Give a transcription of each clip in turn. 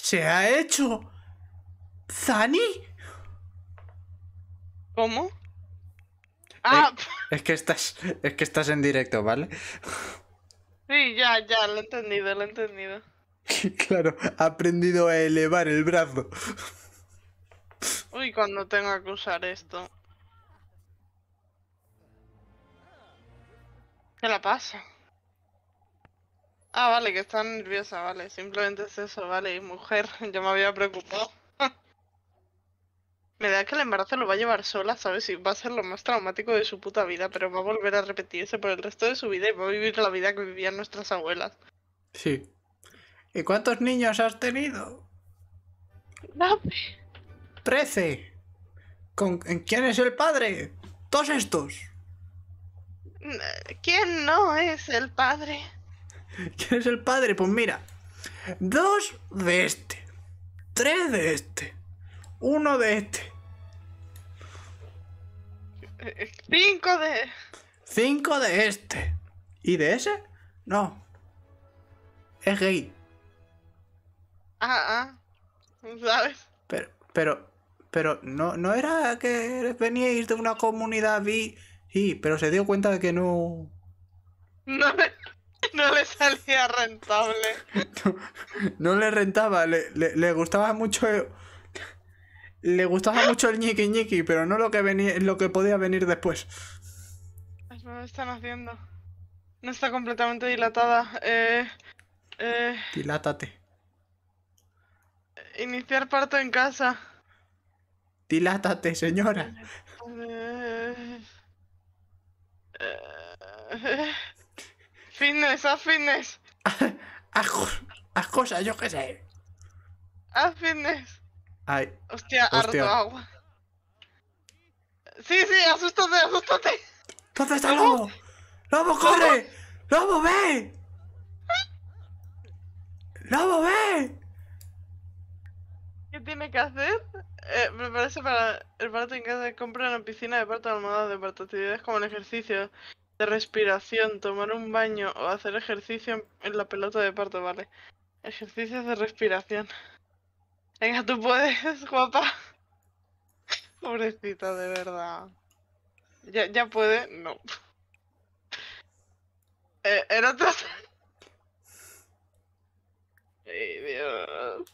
se ha hecho. ¿Zani? ¿Cómo? Ah. Es, que estás, es que estás en directo, ¿vale? Sí, ya, ya, lo he entendido, lo he entendido. claro, ha aprendido a elevar el brazo. Uy, cuando tenga que usar esto. ¿Qué la pasa? Ah, vale, que está nerviosa, vale. Simplemente es eso, vale. Mujer, yo me había preocupado. me da que el embarazo lo va a llevar sola, ¿sabes? Y va a ser lo más traumático de su puta vida, pero va a volver a repetirse por el resto de su vida y va a vivir la vida que vivían nuestras abuelas. Sí. ¿Y cuántos niños has tenido? Dame. Trece. ¿Con... ¿Quién es el padre? Todos estos. Mm, ¿Quién no es el padre? ¿Quién es el padre? Pues mira, dos de este, tres de este, uno de este. Eh, cinco de... Cinco de este. ¿Y de ese? No. Es gay. Ah, ah. ¿Sabes? Pero, pero, pero, no, no era que veníais de una comunidad bi. Sí, pero se dio cuenta de que no. No. no le salía rentable. No, le rentaba, le, gustaba mucho. Le gustaba mucho el ñiqui ñiqui, pero no lo que venía, lo que podía venir después. No lo están haciendo. No está completamente dilatada. Eh, eh, Dilátate. Iniciar parto en casa. Dilátate, señora. Eh, Fitness, haz fitness. Haz cosas, yo qué sé. Haz fitness. Ay. Hostia, Hostia. harto agua. Sí, sí, asústate, asústate. ¿Dónde está Lobo? ¡Lobo, corre! ¡Lobo, ve! ¡Lobo, ve! ¿Qué tiene que hacer? Eh, parece para el parto en casa, compra una piscina de parto almohada de parto actividades como el ejercicio, de respiración, tomar un baño o hacer ejercicio en la pelota de parto, vale. Ejercicios de respiración. Venga, tú puedes, guapa. Pobrecita, de verdad. ¿Ya, puede? No. Eh, era otra. Ay, Dios.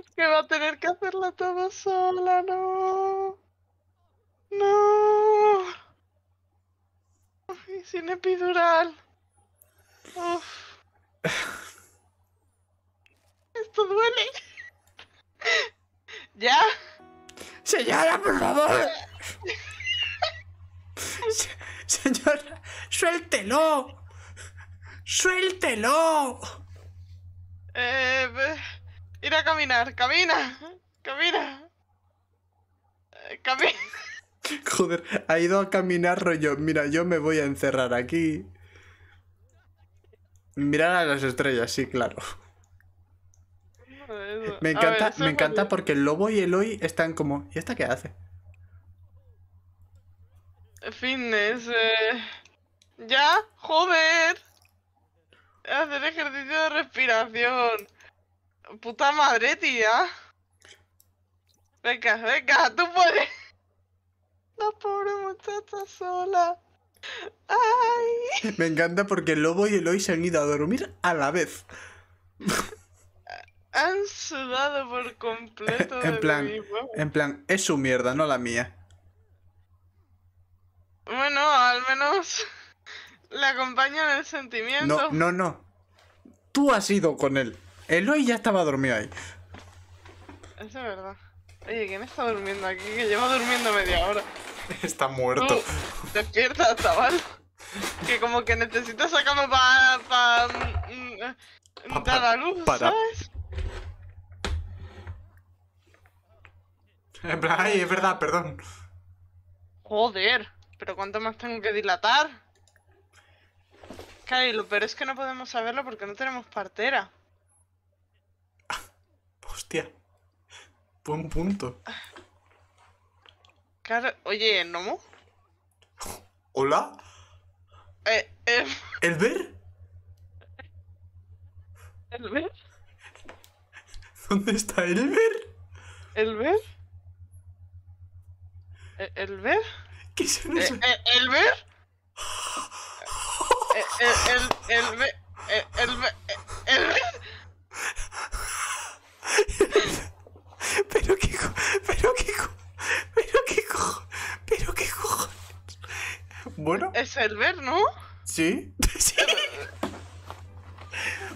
Es que va a tener que hacerla todo sola, no. No sin epidural. Esto duele. ¿Ya? Señora, por favor. señora, suéltelo. Suéltelo. Eh, ir a caminar. Camina. Camina. camina. Eh, Joder, ha ido a caminar rollo. Mira, yo me voy a encerrar aquí. Mirar a las estrellas, sí, claro. Me encanta, me encanta porque el lobo y el hoy están como. ¿Y esta qué hace? Fitness. Eh... Ya, joder. Hacer ejercicio de respiración. Puta madre, tía. Venga, venga, tú puedes. La pobre muchacha sola. ¡Ay! Me encanta porque el lobo y Eloy se han ido a dormir a la vez. Han sudado por completo. en plan, en plan, es su mierda, no la mía. Bueno, al menos le acompañan el sentimiento. No, no, no. Tú has ido con él. Eloy ya estaba dormido ahí. Eso es verdad. Oye, ¿quién está durmiendo aquí? Que lleva durmiendo media hora. Está muerto. despierta, chaval. Que como que necesito sacarme para... para... Mm, pa, dar a luz, En plan, eh, Ay, es verdad, perdón. Joder, pero ¿cuánto más tengo que dilatar? Claro, pero es que no podemos saberlo porque no tenemos partera. Hostia. Buen punto. oye, ¿Nomo? ¿Hola? Eh, eh. ¿Elber? ¿Elber? ¿Dónde está Elber? ¿Elber? ¿Elber? ¿Qué son eso? ¿Elber? ¿Elber? ¿Elber? ¿Elber? Bueno. Es Elber, ¿no? Sí. sí.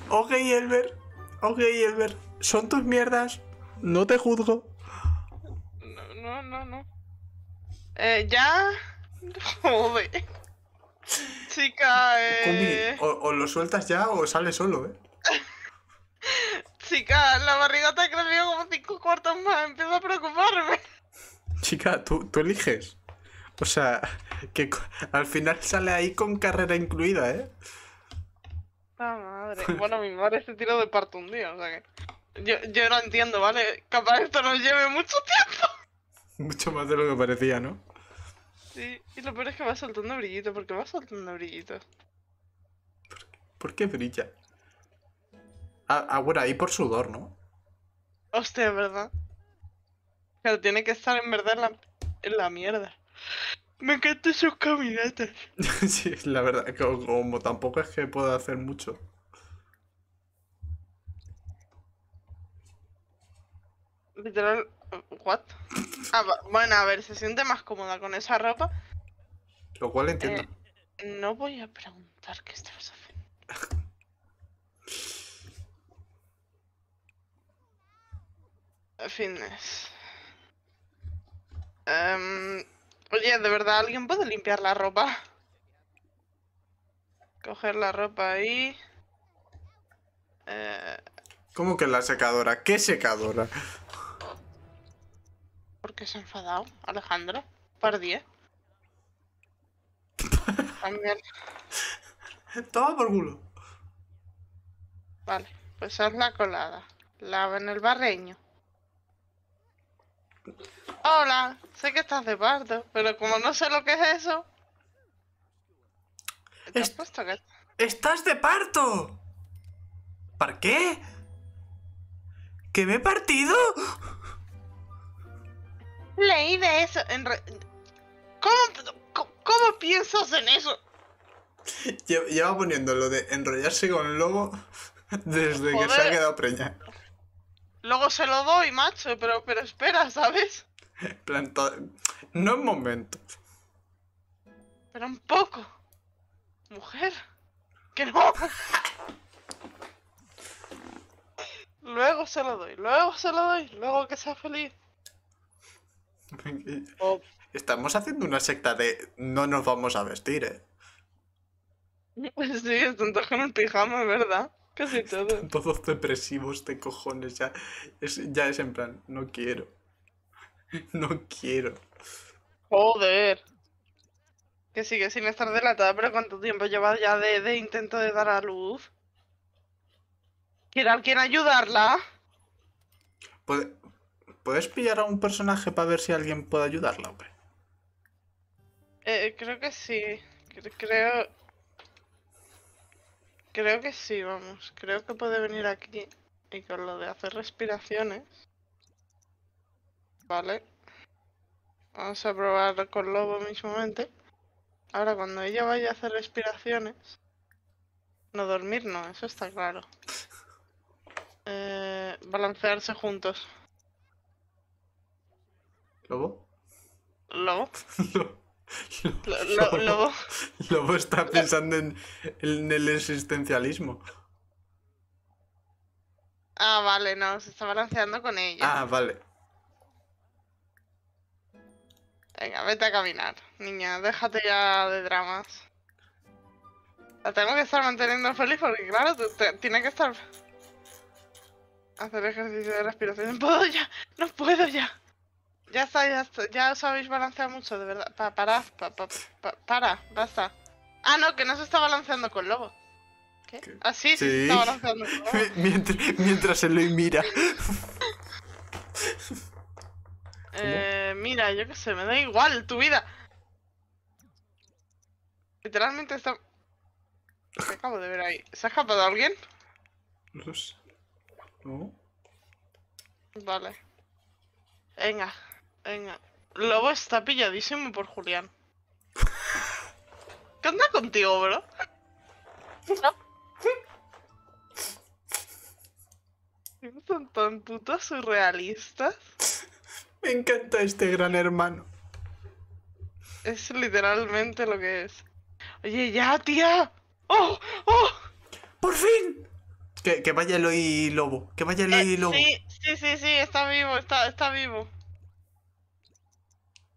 ok, Elber. Ok, Elber. Son tus mierdas. No te juzgo. No, no, no. no. Eh, ya. Joder. Chica, eh. o, lo sueltas ya o sale solo, eh. Chica, la barriga te ha crecido como cinco cuartos más. Empiezo a preocuparme. Chica, tú, tú eliges. O sea, que al final sale ahí con carrera incluida, ¿eh? Ah, madre. Bueno, mi madre se tiró de parto un día, o sea que. Yo, no entiendo, ¿vale? Capaz esto nos lleve mucho tiempo. Mucho más de lo que parecía, ¿no? Sí, y lo peor es que va soltando brillito, porque va soltando brillito. ¿Por, qué brilla? Ah, ah, bueno, ahí por sudor, ¿no? Hostia, ¿verdad? Pero tiene que estar en verdad en la mierda. Me encantan sus caminatas. sí, la verdad, como, tampoco es que pueda hacer mucho. Literal, ¿what? Ah, bueno, a ver, se siente más cómoda con esa ropa. Lo cual eh, entiendo. no voy a preguntar qué estás haciendo. Fitness. Em, Oye, de verdad, ¿alguien puede limpiar la ropa? Coger la ropa ahí. Eh, ¿Cómo que la secadora? ¿Qué secadora? Porque se ha enfadado, Alejandro? Par 10. Toma por culo. Vale, pues haz la colada. Lava en el barreño. Hola, sé que estás de parto, pero como no sé lo que es eso. ¡Estás de parto! ¿Para qué? ¿Que me he partido? Leí de eso. En ¿Cómo, ¿Cómo, piensas en eso? Lleva poniendo lo de enrollarse con el Lobo desde que se ha quedado preña. Luego se lo doy, macho, pero, pero espera, ¿sabes? Planta... No en momento. Pero un poco. Mujer. Que no. luego se lo doy, luego se lo doy, luego que sea feliz. Oh. Estamos haciendo una secta de no nos vamos a vestir, eh. Sí, están todos con el pijama, ¿verdad? Casi todos. todos depresivos de cojones, ya ya es en plan, no quiero. No quiero. Joder. Que sigue sin estar delatada, pero ¿cuánto tiempo lleva ya de, intento de dar a luz? ¿Quiere alguien ayudarla? ¿Puedes pillar a un personaje para ver si alguien puede ayudarla, hombre? Eh, eh, creo que sí. Creo... Creo que sí, vamos. Creo que puede venir aquí. Y con lo de hacer respiraciones... Vale. Vamos a probar con Lobo mismamente. Ahora, cuando ella vaya a hacer respiraciones... No dormir, no, eso está claro. Eh, balancearse juntos. ¿Lobo? ¿Lobo? Lobo. Lobo. está pensando en el existencialismo. Ah, vale, no, se está balanceando con ella. Ah, vale. Venga, vete a caminar, niña, déjate ya de dramas. La tengo que estar manteniendo feliz porque, claro, tiene que estar. Hacer ejercicio de respiración. ¡No ¡Puedo ya! ¡No puedo ya! Ya está, ya ya os habéis balanceado mucho, de verdad. Para, para. para, basta. Ah, no, que no se está balanceando con lobo. ¿Qué? Ah, sí, sí, se está balanceando con lobo. mientras, mientras se lo mira. Eh, mira, yo qué sé, me da igual tu vida. Literalmente está... ¿Qué acabo de ver ahí. ¿Se ha escapado alguien? No Vale. Venga, venga. Lobo está pilladísimo por Julián. ¿Qué onda contigo, bro? No. Son tan putos surrealistas. Me encanta este gran hermano. Es literalmente lo que es. Oye, ya, tía. ¡Oh! ¡Oh! ¡Por fin! Que, que vaya hoy Lobo. Que vaya el eh, Lobo. Sí, sí, sí, sí, está vivo, está, está vivo.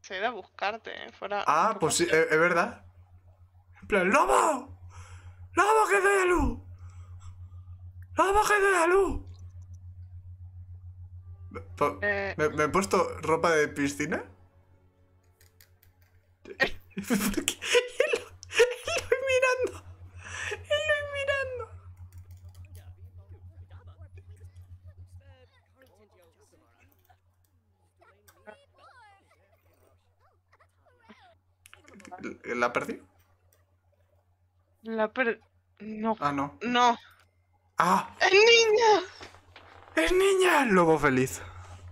Se ido a buscarte, eh, fuera. Ah, pues sí, es, verdad. En plan, ¡Lobo! ¡Lobo que de la luz! ¡Lobo que de la luz! Eh, ¿Me, ¿Me, he puesto ropa de piscina? Eh. Él lo, él mirando. Él lo mirando. ¿La perdí? La per... No. Ah, no. No. Ah. ¡El niño! ¡Es niña! Lobo feliz.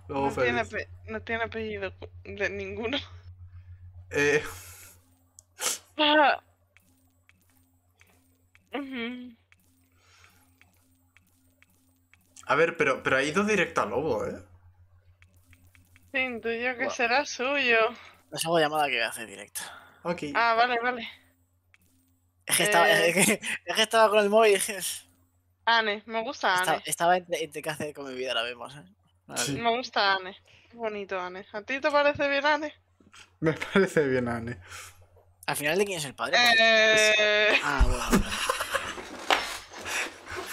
Lobo no, feliz. Tiene no tiene apellido de ninguno. Eh. Ah. A ver, pero, pero ha ido directo al lobo, ¿eh? Sí, intuyo que será suyo. La segunda llamada que hace directo. Okay. Ah, vale, vale. Es que, estaba, eh. es que, estaba con el móvil. Anne, me gusta Anne. Estaba, en entre, con mi vida, la vemos. ¿eh? Me gusta Anne. Bonito, Anne. ¿A ti te parece bien, Anne? Me parece bien, Anne. ¿Al final de quién es el padre? Eh. Ah, bueno.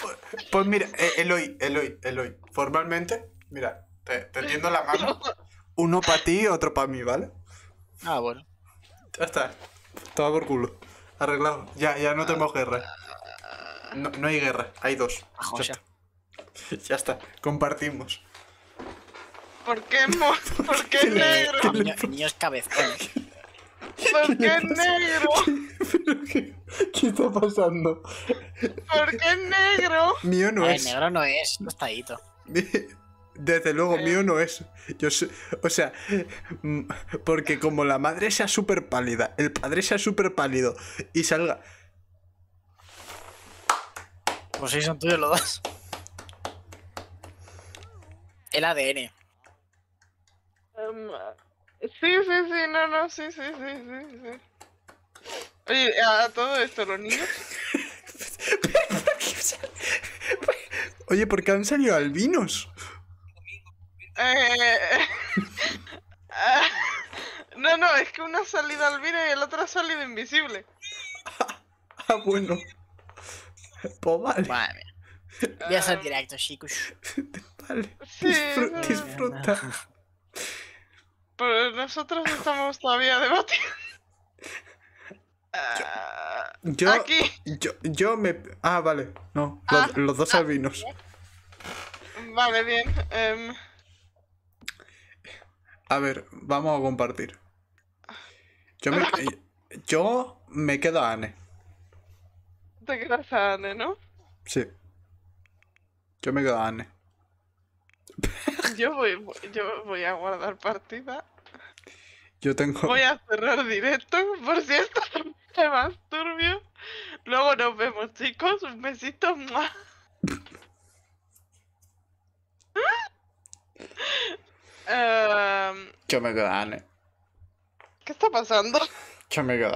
Pues, bueno. pues, mira, eh, Eloy, Eloy, Eloy. Formalmente, mira, te, la mano. Uno para ti y otro para mí, ¿vale? Ah, bueno. Ya está. todo por culo. Arreglado. Ya, ya no tenemos guerra. No, hay guerra, hay dos. ya, está. ya está, compartimos. ¿Por qué, mo ¿Por qué negro? niño, niños cabezones. ¿Por qué negro? qué, está pasando? ¿Por qué negro? Mío no es. es. negro no es, ahí. Desde luego, mío no es. Yo sé, o sea, mm, porque como la madre sea súper pálida, el padre sea súper pálido y salga pues sí, son tuyos los dos. El ADN. Em, sí, sí, sí, no, no, sí, sí, sí, sí, sí. Oye, a, todo esto, los niños. Oye, ¿por qué han salido albinos? Eh... no, no, es que una salido albino y el otro ha salido invisible. ah, bueno. Pues vale. Voy a hacer directo, chicos. Vale. disfruta. Pero nosotros estamos todavía debatiendo. Ah, yo, aquí. Yo, me. Ah, vale. No. Ah, los, dos ah, albinos. Vale, bien. Em. A ver, vamos a compartir. Yo me, yo me quedo a Anne que quedas a ¿no? Sí. Yo me quedo a Yo voy, yo voy a guardar partida. Yo tengo. Voy a cerrar directo, por cierto, se más turbio. Luego nos vemos, chicos. Un besito más. Yo em, me quedo ¿Qué está pasando? Yo me quedo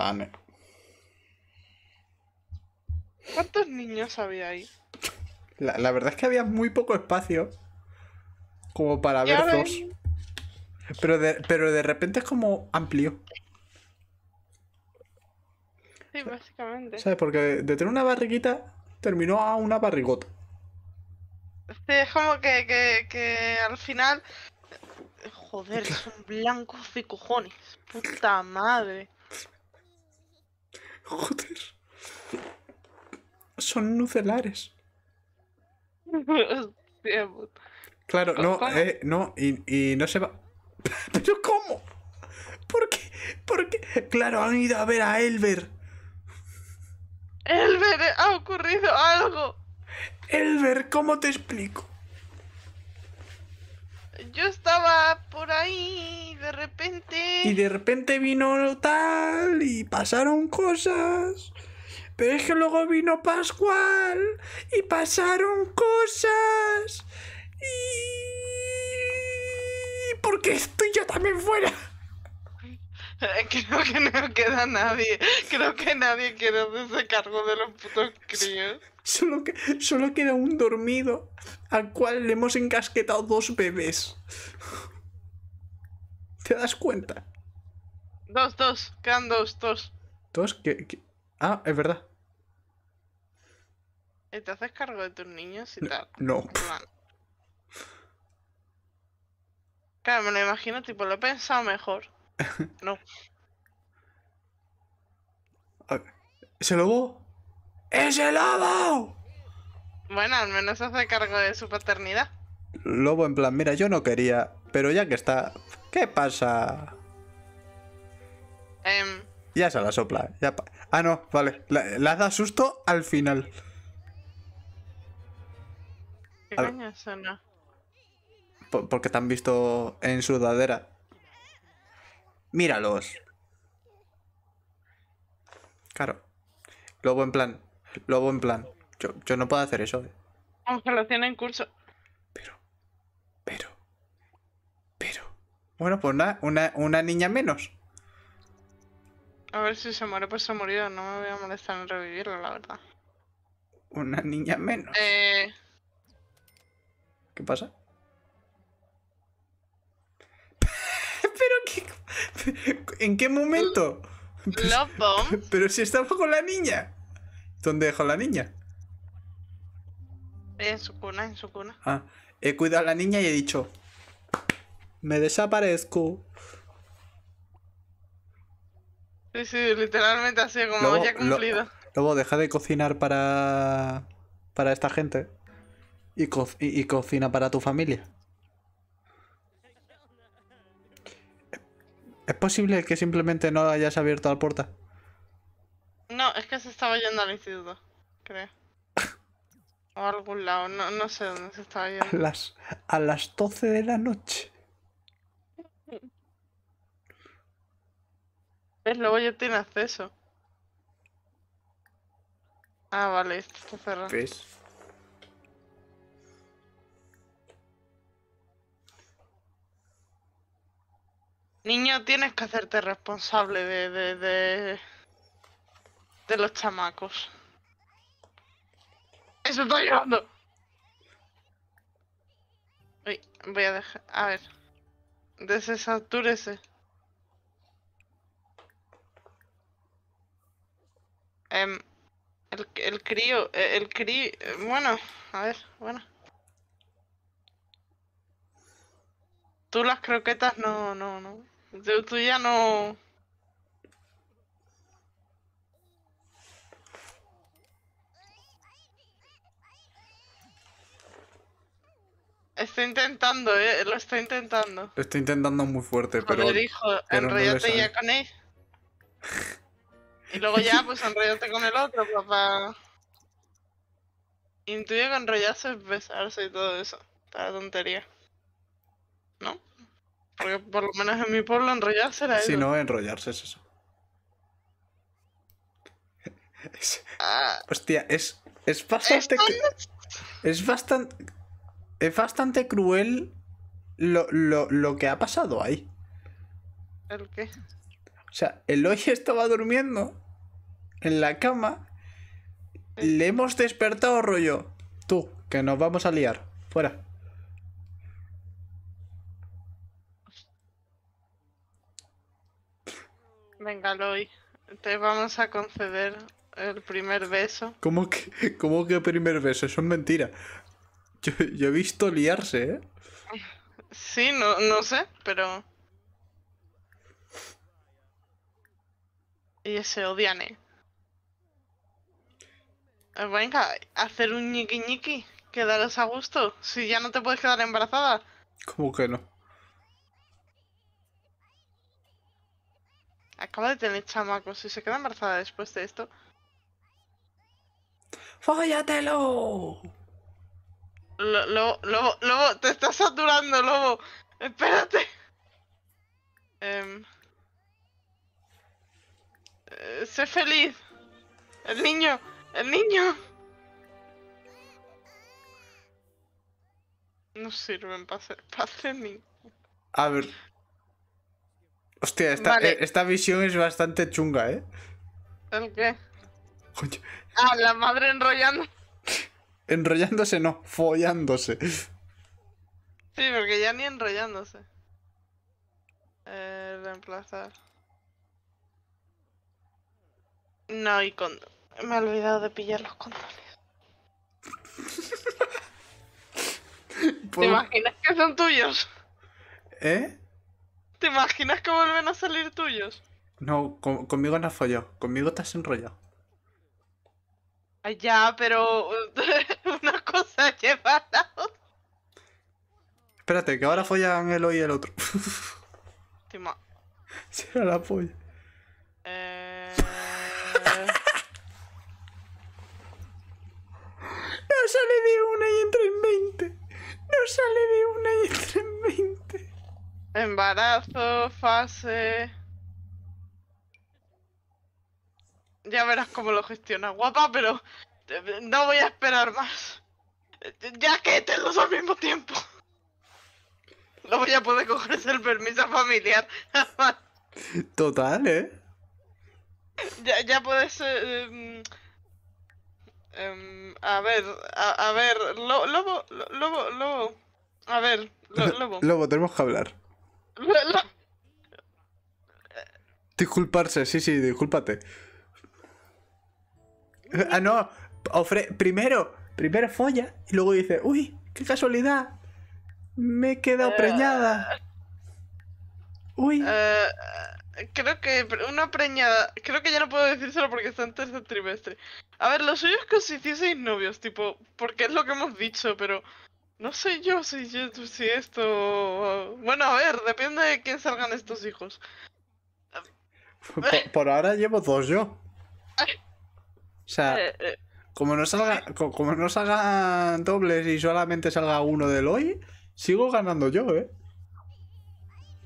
¿Cuántos niños había ahí? La, verdad es que había muy poco espacio como para verlos Pero de, pero de repente es como amplio. Sí, básicamente. ¿Sabes? Porque de tener una barriguita terminó a una barrigota. Sí, es como que, que al final. Joder, son blancos de cojones. Puta madre. Joder son nucelares. claro, no, eh, no, y, no se va. ¿Pero cómo? ¿Por qué? ¿Por qué? Claro, han ido a ver a Elver Elver eh, ha ocurrido algo. Elver ¿cómo te explico? Yo estaba por ahí de repente... Y de repente vino tal y pasaron cosas. Pero es que luego vino Pascual y pasaron cosas. Y... Porque estoy yo también fuera. Eh, creo que no queda nadie. Creo que nadie quiere hacerse cargo de los putos críos. Solo, que, queda un dormido al cual le hemos encasquetado dos bebés. ¿Te das cuenta? Dos, dos. Quedan dos, dos. ¿Dos? ¿Qué, qué Ah, es verdad. ¿Y ¿Te haces cargo de tus niños y tal? No. Claro, me lo imagino, tipo, lo he pensado mejor. No. ¿Ese lobo? ¡Ese lobo! Bueno, al menos hace cargo de su paternidad. Lobo en plan, mira, yo no quería, pero ya que está, ¿qué pasa? Eh, ya se la sopla. Ya ah, no, vale. La, da susto al final. ¿Qué porque te han visto en sudadera. Míralos. Claro. Lobo en plan. Lobo en plan. Yo, no puedo hacer eso. Eh. Aunque lo tienen en curso. Pero. Pero. Pero. Bueno, pues una, una niña menos. A ver si se muere, pues se ha morido, No me voy a molestar en revivirlo, la verdad. Una niña menos. Eh, qué? ¿En qué momento? Pero si estaba con la niña. ¿Dónde dejó la niña? En su cuna, en su cuna. Ah, he cuidado a la niña y he dicho... Me desaparezco. Sí, sí, literalmente así, como ya cumplido. Luego, deja de cocinar para, para esta gente y, y, cocina para tu familia. ¿Es posible que simplemente no hayas abierto la puerta? No, es que se estaba yendo al instituto, creo. o a algún lado, no, sé dónde se estaba yendo. A las, a las 12 de la noche. ¿Ves? Luego ya tiene acceso. Ah, vale, esto está cerrado. Niño, tienes que hacerte responsable de, de, de, los chamacos. ¡Eso está llegando. Uy, voy a dejar... A ver. ese. Em, el, crío, eh, el crío, eh, bueno, a ver, bueno. Tú las croquetas no, no, no. Tú, tú ya no... Estoy intentando, eh, lo estoy intentando. estoy intentando muy fuerte, pero. pero enrollate ya con él. Y luego ya, pues enrollarte con el otro, papá. Intuye que enrollarse es besarse y todo eso. Está la tontería. ¿No? Porque por lo menos en mi pueblo enrollarse era eso. Si no, enrollarse es eso. Ah. hostia, es, es bastante. ¿es, es bastante. Es bastante cruel lo, lo, lo que ha pasado ahí. ¿El qué? O sea, Eloy estaba durmiendo en la cama. Le hemos despertado, rollo. Tú, que nos vamos a liar. Fuera. Venga, Eloy. Te vamos a conceder el primer beso. ¿Cómo que, cómo que primer beso? Eso es mentira. Yo, he visto liarse, ¿eh? Sí, no, no sé, pero... y se odian. ¿eh? Pues venga, hacer un ñiqui ñiqui, quedaros a gusto, si ya no te puedes quedar embarazada. ¿Cómo que no? Acaba de tener chamaco. si se queda embarazada después de esto. ¡Fóllatelo! lobo, lobo, lobo, te estás saturando, lobo. Espérate. Eh... Eh, sé feliz. El niño. El niño. No sirven para hacer pase A ver. Hostia, esta, eh, esta visión es bastante chunga, ¿eh? ¿El qué? Ah, la madre enrollando. Enrollándose no, follándose. Sí, porque ya ni enrollándose. Eh, reemplazar. No, y con... Me he olvidado de pillar los condones. ¿Te imaginas que son tuyos? ¿Eh? ¿Te imaginas que vuelven a salir tuyos? No, conmigo no has follado, conmigo te has enrollado. Ah, ya, pero una cosa lleva a la Espérate, que ahora follan el hoy y el otro. Será la polla. Eh... sale de una y entra en 20. No sale de una y entra en 20. Embarazo, fase. Ya verás cómo lo gestiona, guapa, pero eh, no voy a esperar más. Ya que los al mismo tiempo. No voy a poder cogerse el permiso familiar. Total, ¿eh? Ya, puedes eh, em, Em, a ver, a, ver, lobo, lobo, lobo. A ver, lobo. lobo, tenemos que hablar. Disculparse, sí, sí, discúlpate. Ah, no, primero, primero folla y luego dice, uy, qué casualidad, me he quedado eh, preñada. Uy. Eh, Creo que una preñada. Creo que ya no puedo decírselo porque está en tercer trimestre. A ver, lo suyo es que os hicieseis novios, tipo, porque es lo que hemos dicho, pero. No sé yo si, esto. Bueno, a ver, depende de quién salgan estos hijos. Por, ahora llevo dos yo. O sea, eh, eh. como no, salga, como no salgan dobles y solamente salga uno del hoy, sigo ganando yo, ¿eh?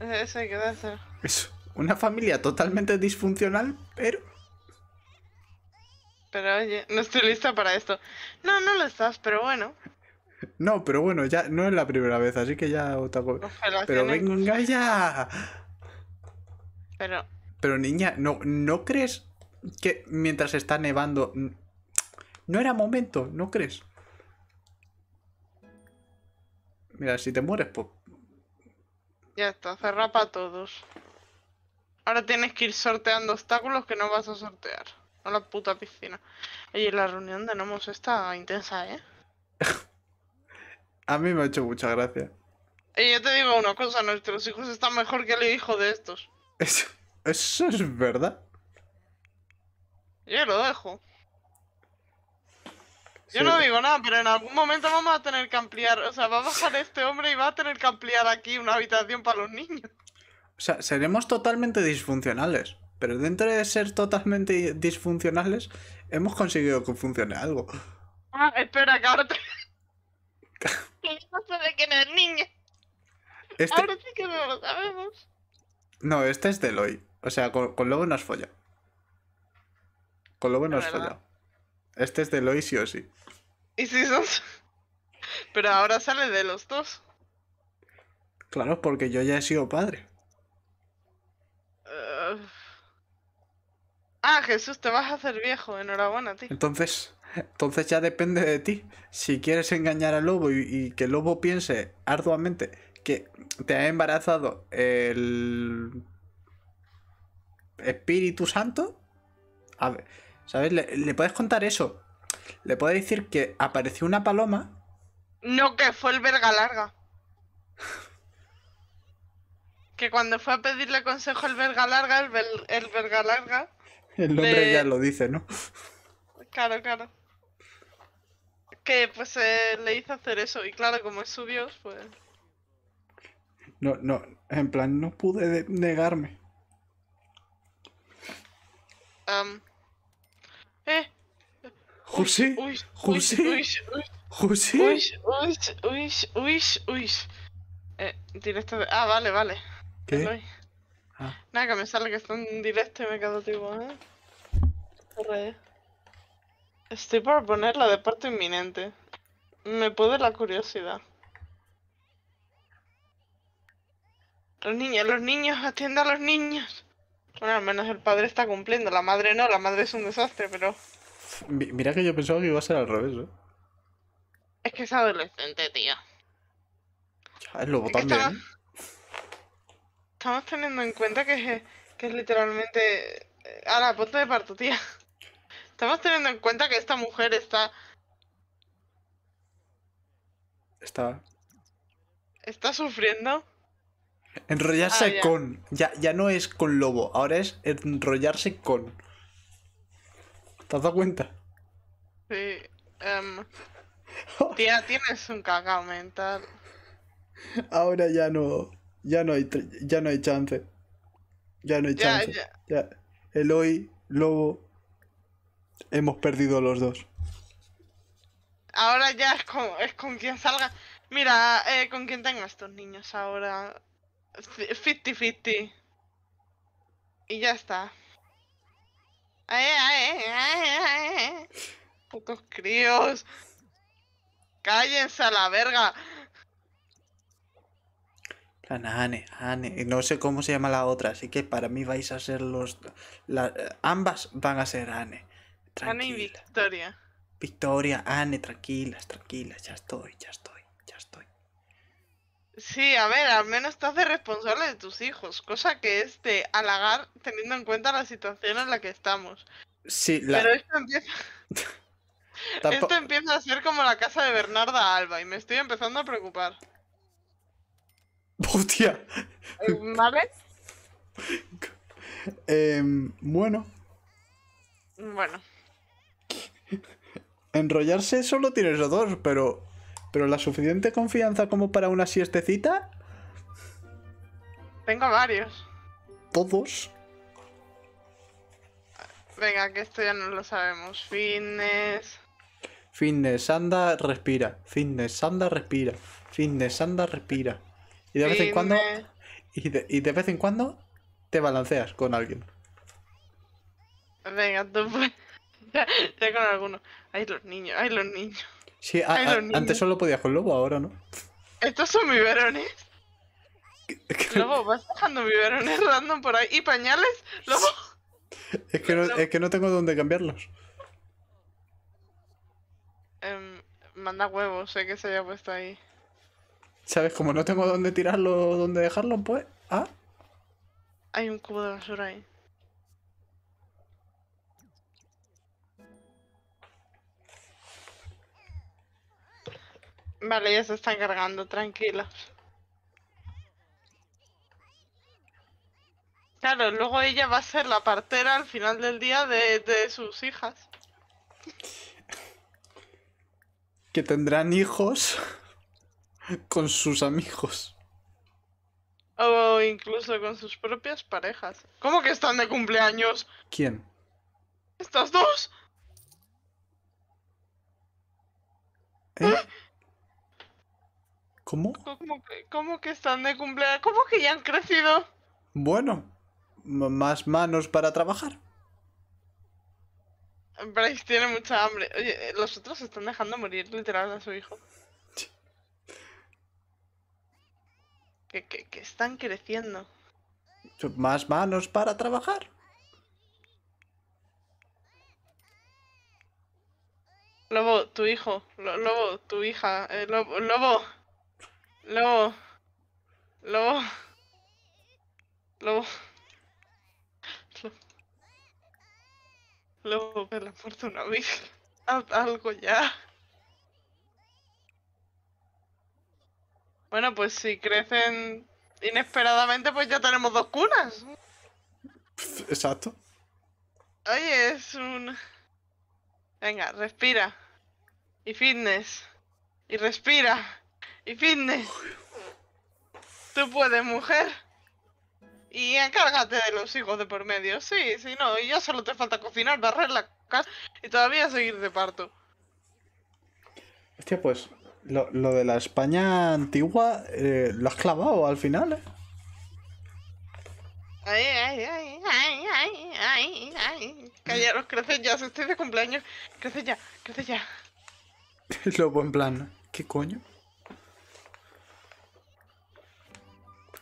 Eso hay que hacer. Eso. Una familia totalmente disfuncional, pero... Pero oye, no estoy lista para esto. No, no lo estás, pero bueno. No, pero bueno, ya no es la primera vez, así que ya Pero venga ya. Pero. Pero niña, ¿no, ¿no crees que mientras está nevando. No era momento, ¿no crees? Mira, si te mueres, pues. Ya está, cerra para todos. Ahora tienes que ir sorteando obstáculos que no vas a sortear. A la puta piscina. Oye, la reunión de gnomos está intensa, ¿eh? a mí me ha hecho mucha gracia. Y yo te digo una cosa, nuestros hijos están mejor que el hijo de estos. Eso, es verdad. Yo lo dejo. Yo no digo nada, pero en algún momento vamos a tener que ampliar. O sea, va a bajar este hombre y va a tener que ampliar aquí una habitación para los niños. O sea, seremos totalmente disfuncionales. Pero dentro de ser totalmente disfuncionales, hemos conseguido que funcione algo. Ah, espera, que ahora te... que no quién es niña. Este- ahora sí que no lo sabemos. No, este es Deloy. O sea, con, con Lobo no es follado. Con Lobo no es follado. Este es Deloy sí o sí. ¿Y si son... Pero ahora sale de los dos. Claro, porque yo ya he sido padre. Ah, Jesús, te vas a hacer viejo. Enhorabuena, ti. Entonces, entonces ya depende de ti. Si quieres engañar al lobo y, que el lobo piense arduamente que te ha embarazado el Espíritu Santo, a ver, ¿sabes? Le, le puedes contar eso. Le puedes decir que apareció una paloma. No, que fue el verga larga. que cuando fue a pedirle consejo al verga larga, el, verga larga. El nombre ya lo dice, ¿no? Claro, claro. Que pues eh, le hizo hacer eso, y claro, como es su dios, pues. No, no, en plan, no pude negarme. Um. Eh. Jussi Jussi Jussi Jussi Jussi Eh, directo de... Ah, vale, vale. ¿Qué? Ah. Nada, que me sale que está en directo y me quedo tipo, ¿eh? Estoy por ponerla de parte inminente. Me puede la curiosidad. Los niños, los niños, atienda a los niños. Bueno, al menos el padre está cumpliendo, la madre no, la madre es un desastre, pero... mira que yo pensaba que iba a ser al revés, ¿eh? Es que es adolescente, tío. es lo es estamos teniendo en cuenta que es, que es literalmente eh, a la de parto, tía. Estamos teniendo en cuenta que esta mujer está. Está. Está sufriendo. Enrollarse ah, con. Ya, ya no es con lobo, ahora es enrollarse con. ¿Te has dado cuenta? Sí. Em, tía, tienes un cacao mental. Ahora ya no ya no hay, ya no hay chance. Ya no hay chance. Ya, Eloy, Lobo, hemos perdido los dos. Ahora ya es con, es con quien salga. Mira, eh, con quien tenga estos niños ahora. 50-50. Y ya está. Ay, críos. Cállense a la verga. Ana, Anne, Anne, no sé cómo se llama la otra, así que para mí vais a ser los... ambas van a ser Anne. Anne y Victoria. Victoria, Anne, tranquilas, tranquilas, ya estoy, ya estoy, ya estoy. Sí, a ver, al menos estás de responsable de tus hijos, cosa que es de halagar teniendo en cuenta la situación en la que estamos. Sí, la... Pero esto empieza... Esto empieza a ser como la casa de Bernarda Alba y me estoy empezando a preocupar. ¡Hostia! ¿Vale? eh, em, bueno. Bueno. Enrollarse solo tienes los dos, pero. Pero la suficiente confianza como para una siestecita. Tengo varios. ¿Todos? Venga, que esto ya no lo sabemos. Fitness. Fitness, anda, respira. Fitness, anda, respira. Fitness, anda, respira. Y de vez en cuando. Y, vez en cuando te balanceas con alguien. Venga, tú pues. Ya, con alguno. Ay, los niños, ay, los niños. Sí, antes solo podías con lobo, ahora no. Estos son biberones. Lobo, vas dejando biberones random por ahí. ¿Y pañales? Lobo. Es que no, Es que no tengo dónde cambiarlos. Em, manda huevos, sé que se haya puesto ahí. ¿Sabes? Como no tengo dónde tirarlo, dónde dejarlo, pues. Ah. Hay un cubo de basura ahí. Vale, ya se están cargando, tranquilos. Claro, luego ella va a ser la partera al final del día de, de sus hijas. Que tendrán hijos con sus amigos. O incluso con sus propias parejas. ¿Cómo que están de cumpleaños? ¿Quién? ¿Estas dos? ¿Eh? ¿Eh? ¿Cómo? ¿Cómo que, ¿Cómo que están de cumpleaños? ¿Cómo que ya han crecido? Bueno, más manos para trabajar. Bryce tiene mucha hambre. Oye, eh, los otros están dejando morir literal a su hijo. que, que, que están creciendo. Más manos para trabajar. Lobo, tu hijo. Lobo, tu hija. Eh, lobo, lobo. Lobo. Lobo. Lobo. Lobo, que le ha Haz algo ya. Bueno, pues si crecen inesperadamente, pues ya tenemos dos cunas. Exacto. Oye, es un... Venga, respira. Y fitness. Y respira. Y fitness. Tú puedes, mujer. Y encárgate de los hijos de por medio. Sí, sí, no. Y ya solo te falta cocinar, barrer la casa y todavía seguir de parto. Hostia, pues lo, lo de la España antigua, eh, ¿lo has clavado al final? Eh? Ay, ay, ay, ay, ay, ay, ay. Callaros, crece ya, si estoy de cumpleaños, crece ya, crece ya. Lobo en plan, ¿qué coño?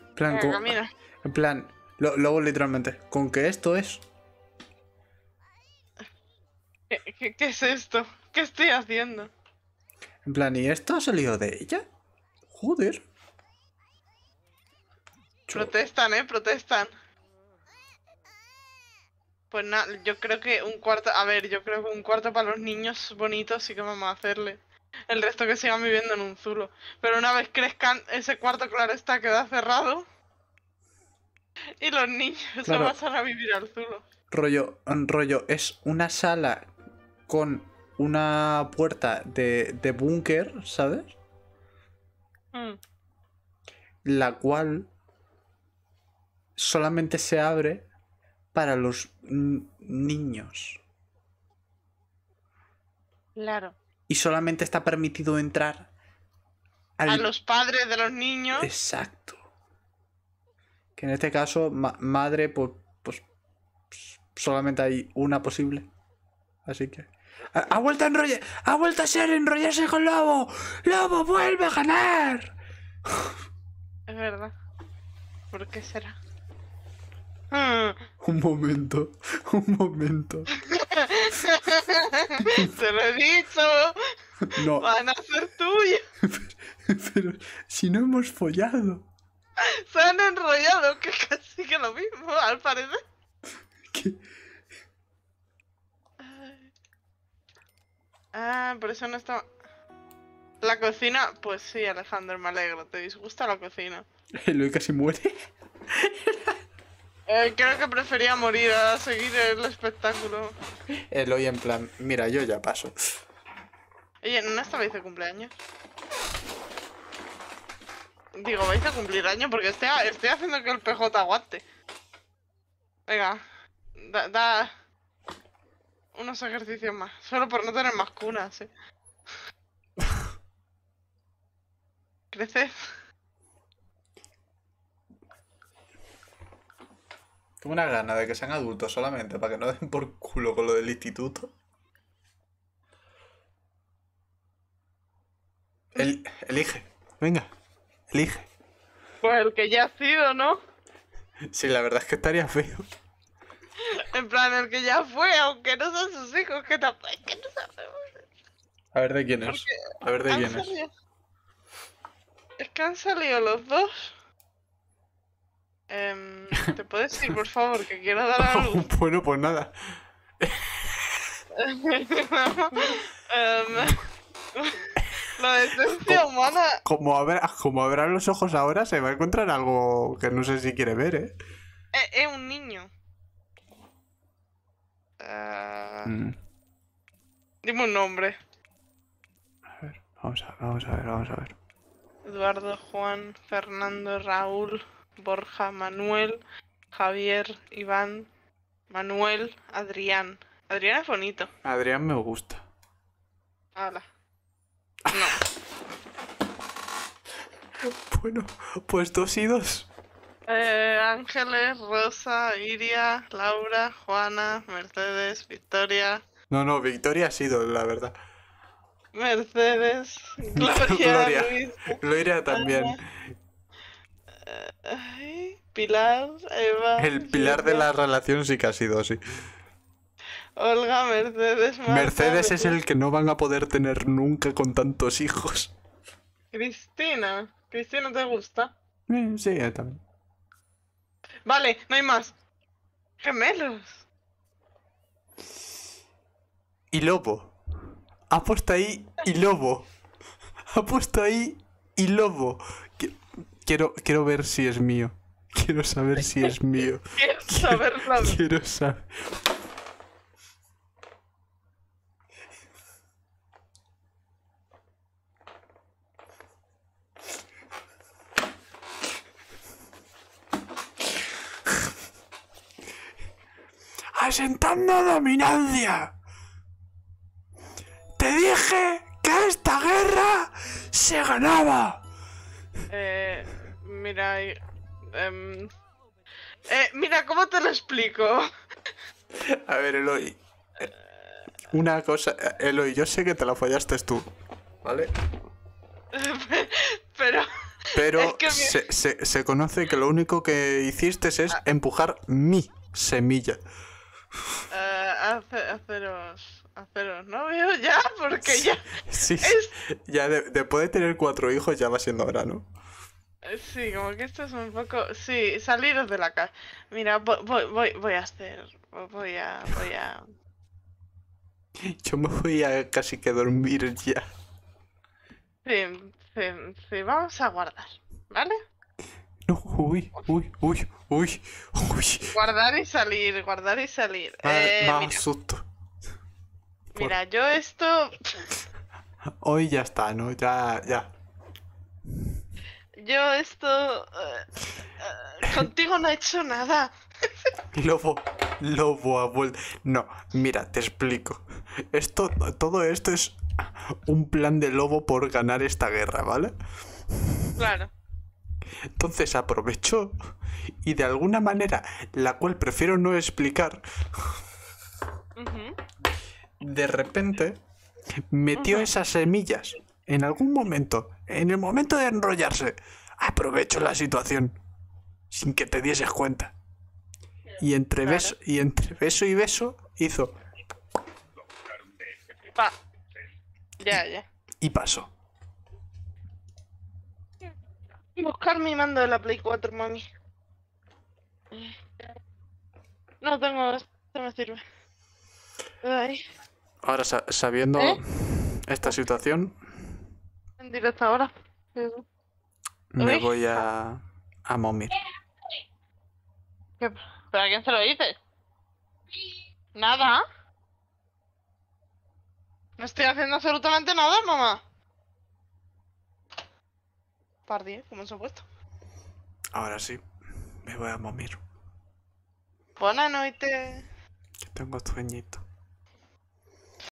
En plan, en plan, lo, lobo literalmente, con que esto es. qué, qué es esto? ¿Qué estoy haciendo? En plan, ¿y esto ha salido de ella? Joder. Protestan, ¿eh? Protestan. Pues nada, yo creo que un cuarto... A ver, yo creo que un cuarto para los niños bonitos sí que vamos a hacerle. El resto que sigan viviendo en un zulo. Pero una vez crezcan, ese cuarto, claro, está queda cerrado. Y los niños se pasan a vivir al zulo. Rollo, rollo, es una sala con una puerta de, de búnker, ¿sabes? Mm. La cual solamente se abre para los niños. Claro. Y solamente está permitido entrar a los padres de los niños. Exacto. Que en este caso, madre, pues, pues solamente hay una posible. Así que. Ha, vuelto a enrollar, ha vuelto a ser enrollarse con Lobo. Lobo vuelve a ganar. Es verdad. ¿Por qué será? Un momento, un momento. Se lo he dicho. No. Van a ser tuyos. Pero, pero, si no hemos follado. Se han enrollado, que casi que lo mismo, al parecer. ¿Qué? Ah, por eso no está... La cocina, pues sí, Alejandro, me alegro. Te disgusta la cocina. Luis casi muere. Eh, creo que prefería morir a seguir el espectáculo. hoy en plan, mira, yo ya paso. Oye, ¿no esta vez de cumpleaños? Digo, vais a cumplir año porque estoy, estoy haciendo que el PJ aguante. Venga, da, da, unos ejercicios más. Solo por no tener más cunas, ¿eh? ¿Creces? Tengo una gana de que sean adultos solamente para que no den por culo con lo del instituto. El, elige, venga, elige. Pues el que ya ha sido, ¿no? Sí, la verdad es que estaría feo. En plan, el que ya fue, aunque no son sus hijos, que tampoco, es que no sabemos. A ver de quién es. a ver de quién es. Es que han salido los dos. Em, ¿Te puedes ir, por favor, que quiero dar algo? bueno, pues nada. Em, la como, humana. Como abra, los ojos ahora, se va a encontrar algo que no sé si quiere ver, ¿eh? eh es un niño. Ah, mm. Dime un nombre. A ver, vamos a, vamos a ver, vamos a ver. Eduardo, Juan, Fernando, Raúl, Borja, Manuel, Javier, Iván, Manuel, Adrián. Adrián es bonito. Adrián me gusta. hola No. bueno, pues dos y dos. Eh, Ángeles, Rosa, Iria, Laura, Juana, Mercedes, Victoria. No, no, Victoria ha sido, la verdad. Mercedes, Gloria, Gloria, Gloria también. Pilar, Eva. El pilar de la relación sí que ha sido sí Olga, Mercedes, Mercedes es el que no van a poder tener nunca con tantos hijos. Cristina, Cristina te gusta. Eh, sí, sí también. Vale, no hay más. Gemelos. Y lobo. Ha puesto ahí y lobo. Ha puesto ahí y lobo. Quiero, quiero ver si es mío. Quiero saber si es mío. quiero saber. Quiero saber. ¡Presentando dominancia. Te dije que esta guerra se ganaba. Eh, mira, eh, eh, mira, ¿cómo te lo explico? A ver, Eloy. Una cosa, Eloy, yo sé que te la fallaste tú, ¿vale? Pero... Pero se, se, conoce que lo único que hiciste es ah. empujar mi semilla haceros, eh, haceros novios ya, porque ya. ya después de tener cuatro hijos ya va siendo hora, ¿no? Eh, sí, como que esto es un poco. Sí, saliros de la casa. Mira, voy, voy, voy a hacer. Voy a. Voy a. Yo me voy a casi que dormir ya. Sí, sí, sí, vamos a guardar, ¿vale? Uy, uy, uy, uy, uy. Guardar y salir, guardar y salir. Ah, eh, mira. susto. Mira, yo esto. Hoy ya está, ¿no? Ya, ya. Yo esto. Eh, eh, contigo no he hecho nada. Lobo, lobo abuelo. No, mira, te explico. Esto, todo esto es un plan de lobo por ganar esta guerra, ¿vale? Claro. Entonces aprovechó y de alguna manera, la cual prefiero no explicar, de repente metió esas semillas en algún momento, en el momento de enrollarse. Aprovechó la situación sin que te dieses cuenta. Y entre, beso, y entre beso y beso hizo... Y pasó buscar mi mando de la Play 4, mami. No tengo, esto me sirve. Ahora, sabiendo ¿Eh? esta situación... En directo ahora. Me voy a... a momir. ¿Pero a quién se lo dices? ¿Nada? No estoy haciendo absolutamente nada, mamá. Pardi, como se supuesto Ahora sí, me voy a morir. Buenas noches. tengo sueñito.